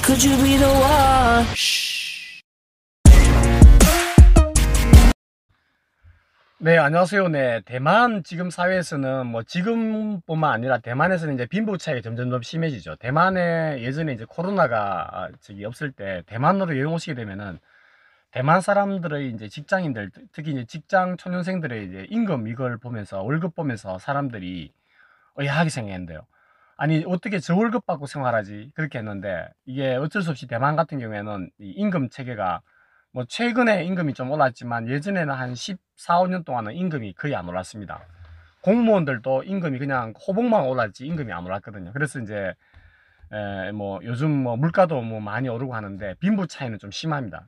could you be the one? 네, 안녕하세요. 네, 대만 지금 사회에서는 뭐 지금뿐만 아니라 대만에서는 이제 빈부 차이가 점점더 심해지죠. 대만에 예전에 이제 코로나가 저기 없을 때 대만으로 여행 오시게 되면은 대만 사람들의 이제 직장인들 특히 이제 직장 초년생들의 이제 임금 이걸 보면서 월급 보면서 사람들이 의아하게 생각했는데요 아니 어떻게 저 월급 받고 생활하지 그렇게 했는데 이게 어쩔 수 없이 대만 같은 경우에는 이 임금 체계가 뭐 최근에 임금이 좀 올랐지만 예전에는 한 14, 5년 동안은 임금이 거의 안 올랐습니다. 공무원들도 임금이 그냥 호봉만 올랐지 임금이 안 올랐거든요. 그래서 이제 에뭐 요즘 뭐 물가도 뭐 많이 오르고 하는데 빈부 차이는 좀 심합니다.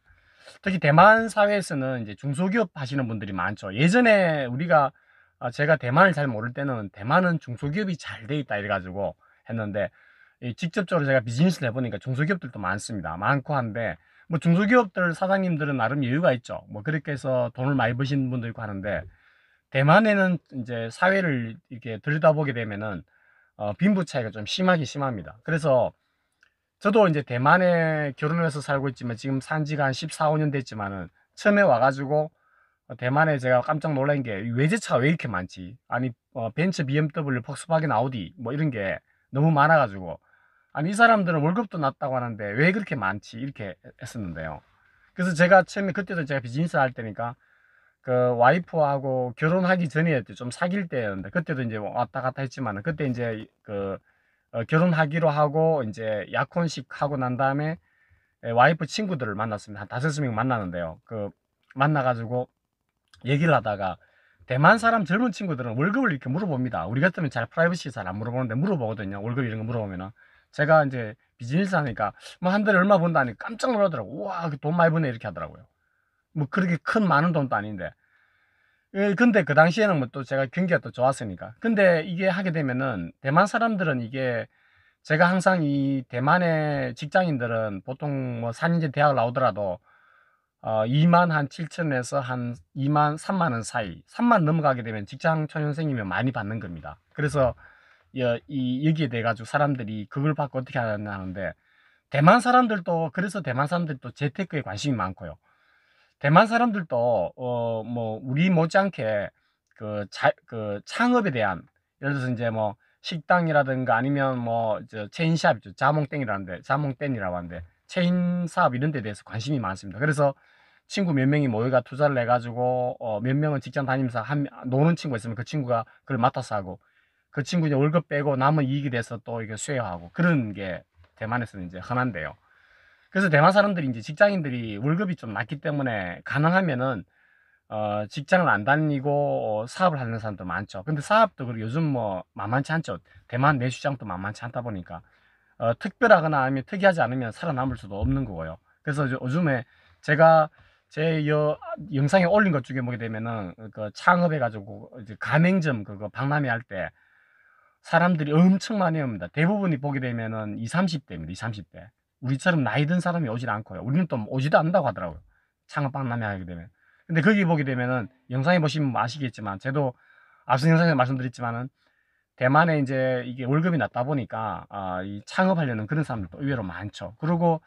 특히 대만 사회에서는 이제 중소기업 하시는 분들이 많죠. 예전에 우리가 아, 제가 대만을 잘 모를 때는 대만은 중소기업이 잘 돼 있다 이래가지고 했는데 직접적으로 제가 비즈니스를 해보니까 중소기업들도 많습니다. 많고 한데 뭐 중소기업들 사장님들은 나름 여유가 있죠. 뭐 그렇게 해서 돈을 많이 버시는 분도 있고 하는데 대만에는 이제 사회를 이렇게 들여다보게 되면은 어, 빈부 차이가 좀심하게 심합니다. 그래서 저도 이제 대만에 결혼해서 살고 있지만 지금 산 지가 한 14, 5년 됐지만은 처음에 와가지고 대만에 제가 깜짝 놀란 게 외제차가 왜 이렇게 많지? 아니 어, 벤츠, BMW, 폭스바겐, 아우디 뭐 이런 게 너무 많아가지고 아니 이 사람들은 월급도 낮다고 하는데 왜 그렇게 많지 이렇게 했었는데요. 그래서 제가 처음에 그때도 제가 비즈니스 할 때니까 그 와이프하고 결혼하기 전이었죠. 좀 사귈 때였는데 그때도 이제 왔다 갔다 했지만 그때 이제 그 어, 결혼하기로 하고 이제 약혼식 하고 난 다음에 예, 와이프 친구들을 만났습니다. 한 다섯 명 만나는데요. 그 만나가지고 얘기를 하다가 대만 사람 젊은 친구들은 월급을 이렇게 물어봅니다. 우리 같으면 잘 프라이버시 잘 안 물어보는데 물어보거든요. 월급 이런 거 물어보면은. 제가 이제 비즈니스 하니까 뭐 한 달에 얼마 번다 하니 깜짝 놀라더라고. 우와, 그 돈 많이 버네. 이렇게 하더라고요. 뭐 그렇게 큰 많은 돈도 아닌데. 예, 근데 그 당시에는 뭐 또 제가 경기가 또 좋았으니까. 근데 이게 하게 되면은 대만 사람들은 이게 제가 항상 이 대만의 직장인들은 보통 뭐 4년제 대학 을 나오더라도 어, 2만 한 7천에서 한 2만 3만 원 사이 3만 넘어가게 되면 직장 초년생이면 많이 받는 겁니다. 그래서 여, 이, 여기에 대해 가지고 사람들이 그걸 받고 어떻게 하냐 하는데 대만 사람들도 그래서 대만 사람들도 재테크에 관심이 많고요. 대만 사람들도 어 뭐 우리 못지않게 그, 자, 그 창업에 대한 예를 들어서 이제 뭐 식당이라든가 아니면 뭐저 체인샵이죠 자몽땡이라는데 자몽땡이라고 하는데 체인 사업 이런 데 대해서 관심이 많습니다. 그래서 친구 몇 명이 모여가 투자를 해가지고 어, 몇 명은 직장 다니면서 한, 노는 친구 가 있으면 그 친구가 그걸 맡아서 하고 그 친구 이제 월급 빼고 남은 이익이 돼서 또 이게 수혜하고 그런 게 대만에서는 이제 흔한데요. 그래서 대만 사람들이 이제 직장인들이 월급이 좀 낮기 때문에 가능하면은 어, 직장을 안 다니고 어, 사업을 하는 사람도 많죠. 근데 사업도 그리고 요즘 뭐 만만치 않죠. 대만 내수장도 만만치 않다 보니까 어, 특별하거나 아니면 특이하지 않으면 살아남을 수도 없는 거고요. 그래서 요즘에 제가 제 여, 영상에 올린 것 중에 보게 되면은 그 창업해가지고 가맹점 그거 박람회 할 때 사람들이 엄청 많이 옵니다. 대부분이 보게 되면은 20, 30대입니다. 2 30대. 우리처럼 나이 든 사람이 오질 않고요. 우리는 또 오지도 않는다고 하더라고요. 창업 박람회 하게 되면. 근데 거기 보게 되면은 영상에 보시면 아시겠지만 제도 앞선 영상에서 말씀드렸지만은 대만에 이제 이게 월급이 낮다 보니까 아, 이 창업하려는 그런 사람들도 의외로 많죠. 그리고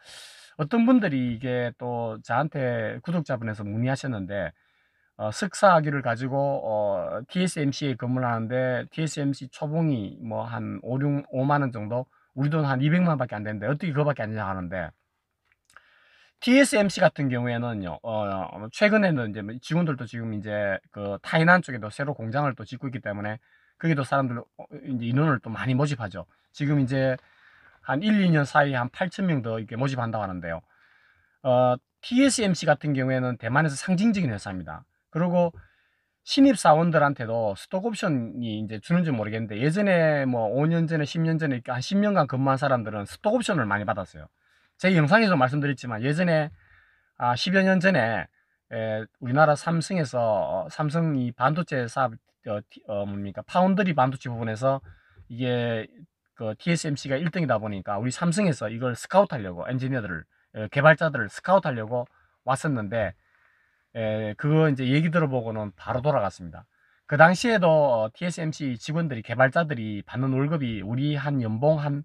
어떤 분들이 이게 또 저한테 구독자분에서 문의하셨는데 어, 석사학위를 가지고 어, TSMC에 근무를 하는데 TSMC 초봉이 뭐 한 5, 6, 5만 원 정도 우리 돈한 200만 밖에 안 되는데 어떻게 그거밖에 안 되냐 하는데 TSMC 같은 경우에는요, 어, 최근에는 이제 뭐 직원들도 지금 이제 그 타이난 쪽에도 새로 공장을 또 짓고 있기 때문에 거기도 사람들 어, 이제 인원을 또 많이 모집하죠. 지금 이제 한 1, 2년 사이에 한 8천 명더 이렇게 모집한다고 하는데요. 어, TSMC 같은 경우에는 대만에서 상징적인 회사입니다. 그리고 신입 사원들한테도 스톡옵션이 이제 주는지 모르겠는데 예전에 뭐 5년 전에 10년 전에 한 10년간 근무한 사람들은 스톡옵션을 많이 받았어요. 제 영상에서 말씀드렸지만 예전에 아 10여 년 전에 에, 우리나라 삼성에서 어, 삼성이 반도체 사업 어, 어 뭡니까 파운드리 반도체 부분에서 이게 그 TSMC가 1등이다 보니까 우리 삼성에서 이걸 스카우트 하려고 엔지니어들을 개발자들을 스카우트 하려고 왔었는데 에, 그거 이제 얘기 들어보고는 바로 돌아갔습니다. 그 당시에도 TSMC 어, 직원들이 개발자들이 받는 월급이 우리 한 연봉 한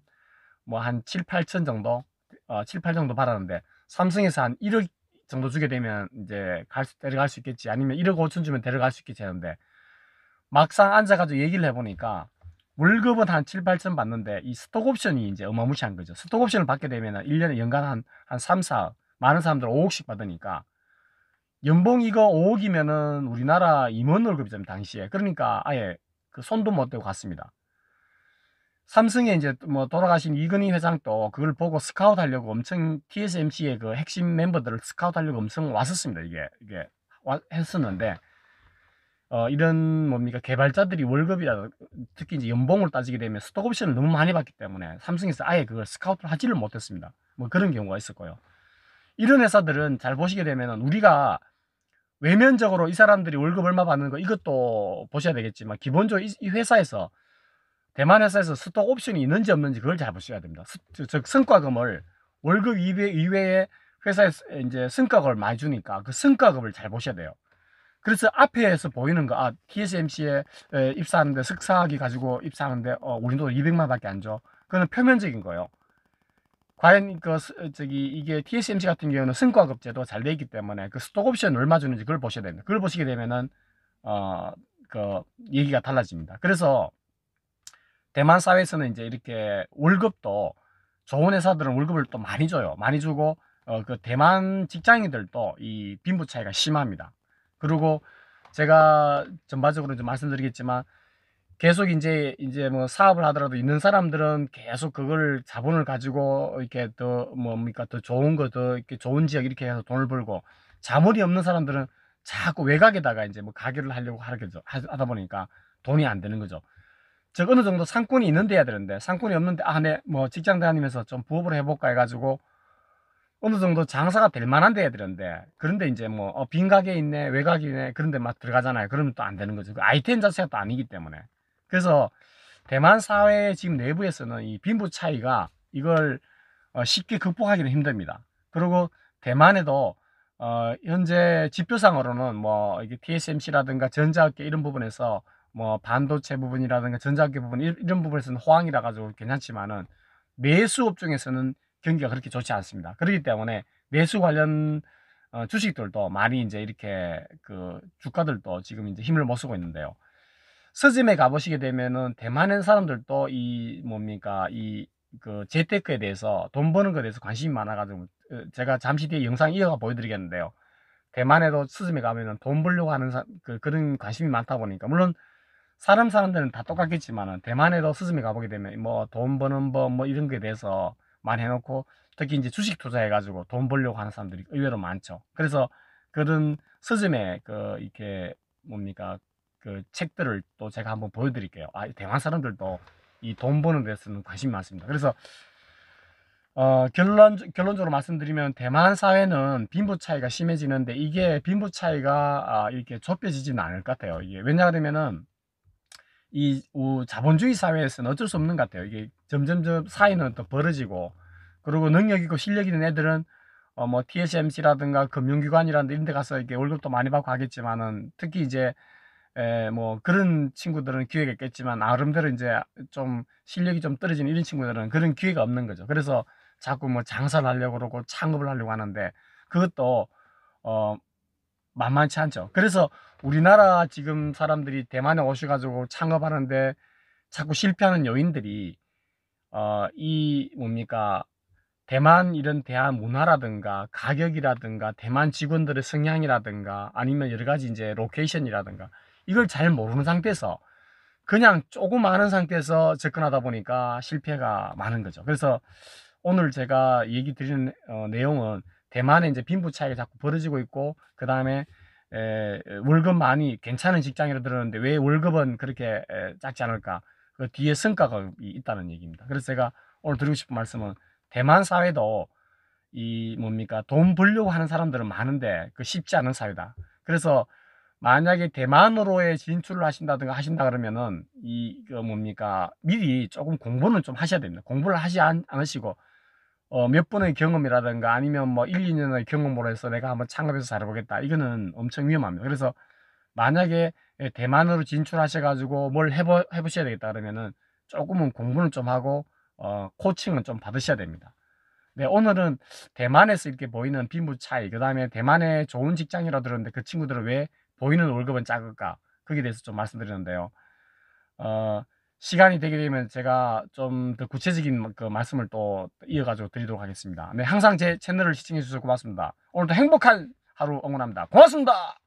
뭐한 뭐 7, 8천 정도 어, 7, 8 정도 받았는데 삼성에서 한 1억 정도 주게 되면 이제 갈 수, 데려갈 수 있겠지 아니면 1억 5천 주면 데려갈 수 있겠지 하는데 막상 앉아가지고 얘기를 해보니까 월급은 한 7, 8천 받는데 이 스톡옵션이 이제 어마무시한 거죠. 스톡옵션을 받게 되면 1년에 연간 한, 한 3, 4억, 많은 사람들 5억씩 받으니까 연봉 이거 5억이면은 우리나라 임원 월급이잖아요. 당시에. 그러니까 아예 그 손도 못 대고 갔습니다. 삼성에 이제 뭐 돌아가신 이근희 회장도 그걸 보고 스카우트 하려고 엄청 TSMC의 그 핵심 멤버들을 스카우트 하려고 엄청 왔었습니다. 이게, 이게, 와, 했었는데 어, 이런 뭡니까 개발자들이 월급이라 특히 이제 연봉을 따지게 되면 스톡옵션을 너무 많이 받기 때문에 삼성에서 아예 그걸 스카우트를 하지를 못했습니다. 뭐 그런 경우가 있었고요. 이런 회사들은 잘 보시게 되면 은 우리가 외면적으로 이 사람들이 월급 얼마 받는 거 이것도 보셔야 되겠지만 기본적으로 이 회사에서 대만 회사에서 스톡 옵션이 있는지 없는지 그걸 잘 보셔야 됩니다. 즉 성과금을 월급 이외, 이에 회사에 이제 성과금을 많이 주니까 그성과금을잘 보셔야 돼요. 그래서 앞에서 보이는 거, 아, TSMC에 입사하는데 석사학위 가지고 입사하는데 어, 우리 도 200만 밖에 안 줘. 그거는 표면적인 거예요. 과연 그 어, 저기 이게 TSMC 같은 경우는 성과급 제도가 잘돼 있기 때문에 그 스톡옵션 얼마 주는지 그걸 보셔야 됩니다. 그걸 보시게 되면은 어 그 얘기가 달라집니다. 그래서 대만 사회에서는 이제 이렇게 월급도 좋은 회사들은 월급을 또 많이 줘요. 많이 주고 어그 대만 직장인들도 이 빈부 차이가 심합니다. 그리고 제가 전반적으로 좀 말씀드리겠지만 계속 이제 이제 뭐 사업을 하더라도 있는 사람들은 계속 그걸 자본을 가지고 이렇게 더 뭡니까 더 좋은 거 더 이렇게 좋은 지역 이렇게 해서 돈을 벌고 자물이 없는 사람들은 자꾸 외곽에다가 이제 뭐 가게를 하려고 하겠죠 하다 보니까 돈이 안 되는 거죠. 즉 어느 정도 상권이 있는 데야 되는데 상권이 없는데 아내뭐 네, 직장 다니면서 좀 부업을 해볼까 해가지고 어느 정도 장사가 될 만한 데야 되는데 그런데 이제 뭐 어, 빈가게 있네 외곽이 있네 그런데 막 들어가잖아요 그러면 또 안 되는 거죠 그 아이템 자체가 또 아니기 때문에 그래서 대만 사회 지금 내부에서는 이 빈부 차이가 이걸 어, 쉽게 극복하기는 힘듭니다 그리고 대만에도 어, 현재 지표상으로는 뭐 이게 TSMC라든가 전자학계 이런 부분에서 뭐 반도체 부분이라든가 전자학계 부분 이런 부분에서는 호황이라 가지고 괜찮지만은 매수업중에서는 경기가 그렇게 좋지 않습니다. 그렇기 때문에 매수 관련 어, 주식들도 많이 이제 이렇게 그 주가들도 지금 이제 힘을 못 쓰고 있는데요. 서점에 가보시게 되면은 대만의 사람들도 이 뭡니까 이 그 재테크에 대해서 돈 버는 것에 대해서 관심이 많아가지고 어, 제가 잠시 뒤에 영상 이어가 보여드리겠는데요. 대만에도 서점에 가면은 돈 벌려고 하는 사, 그, 그런 관심이 많다 보니까 물론 사람 사람들은다 똑같겠지만은 대만에도 스즈미 가보게 되면 뭐 돈 버는 법 뭐 이런 거에 대해서 많이 해놓고 특히 이제 주식 투자해가지고 돈 벌려고 하는 사람들이 의외로 많죠. 그래서 그런 서점에 그 이렇게 뭡니까 그 책들을 또 제가 한번 보여드릴게요. 아 대만 사람들도 이 돈 버는 데서는 관심이 많습니다. 그래서 어, 결론, 결론적으로 말씀드리면 대만 사회는 빈부 차이가 심해지는데 이게 빈부 차이가 아, 이렇게 좁혀지지는 않을 것 같아요. 이게 왜냐하면은 이 자본주의 사회에서는 어쩔 수 없는 것 같아요. 이게 점점점 사이는 또 벌어지고 그리고 능력 있고 실력 있는 애들은 어뭐 TSMC라든가 금융기관이라든 이런 데 가서 이렇게 월급도 많이 받고 하겠지만은 특히 이제 에뭐 그런 친구들은 기회가 있겠지만 나름대로 이제 좀 실력이 좀 떨어지는 이런 친구들은 그런 기회가 없는 거죠. 그래서 자꾸 뭐 장사를 하려고 그러고 창업을 하려고 하는데 그것도 어 만만치 않죠. 그래서 우리나라 지금 사람들이 대만에 오셔가지고 창업하는데 자꾸 실패하는 요인들이 어, 이 뭡니까 대만 이런 대한 문화라든가 가격이라든가 대만 직원들의 성향이라든가 아니면 여러 가지 이제 로케이션이라든가 이걸 잘 모르는 상태에서 그냥 조금 아는 상태에서 접근하다 보니까 실패가 많은 거죠. 그래서 오늘 제가 얘기 드리는 어, 내용은 대만에 이제 빈부차이가 자꾸 벌어지고 있고 그 다음에 에, 월급 많이 괜찮은 직장이라 들었는데 왜 월급은 그렇게 에, 작지 않을까? 그 뒤에 성과가 있다는 얘기입니다. 그래서 제가 오늘 드리고 싶은 말씀은 대만 사회도 이 뭡니까 돈 벌려고 하는 사람들은 많은데 그 쉽지 않은 사회다. 그래서 만약에 대만으로의 진출을 하신다든가 하신다 그러면은 이그 뭡니까 미리 조금 공부는 좀 하셔야 됩니다. 공부를 하지 않, 않으시고 어, 몇 분의 경험이라든가 아니면 뭐 1, 2년의 경험으로 해서 내가 한번 창업해서 잘해보겠다. 이거는 엄청 위험합니다. 그래서 만약에 예, 대만으로 진출하셔가지고 뭘 해보, 해보셔야 되겠다 그러면은 조금은 공부는 좀 하고 어, 코칭은 좀 받으셔야 됩니다. 네, 오늘은 대만에서 이렇게 보이는 빈부 차이, 그 다음에 대만에 좋은 직장이라 들었는데 그 친구들은 왜 보이는 월급은 작을까? 거기에 대해서 좀 말씀드리는데요. 어, 시간이 되게 되면 제가 좀 더 구체적인 그 말씀을 또 이어가지고 드리도록 하겠습니다. 네, 항상 제 채널을 시청해 주셔서 고맙습니다. 오늘도 행복한 하루 응원합니다. 고맙습니다.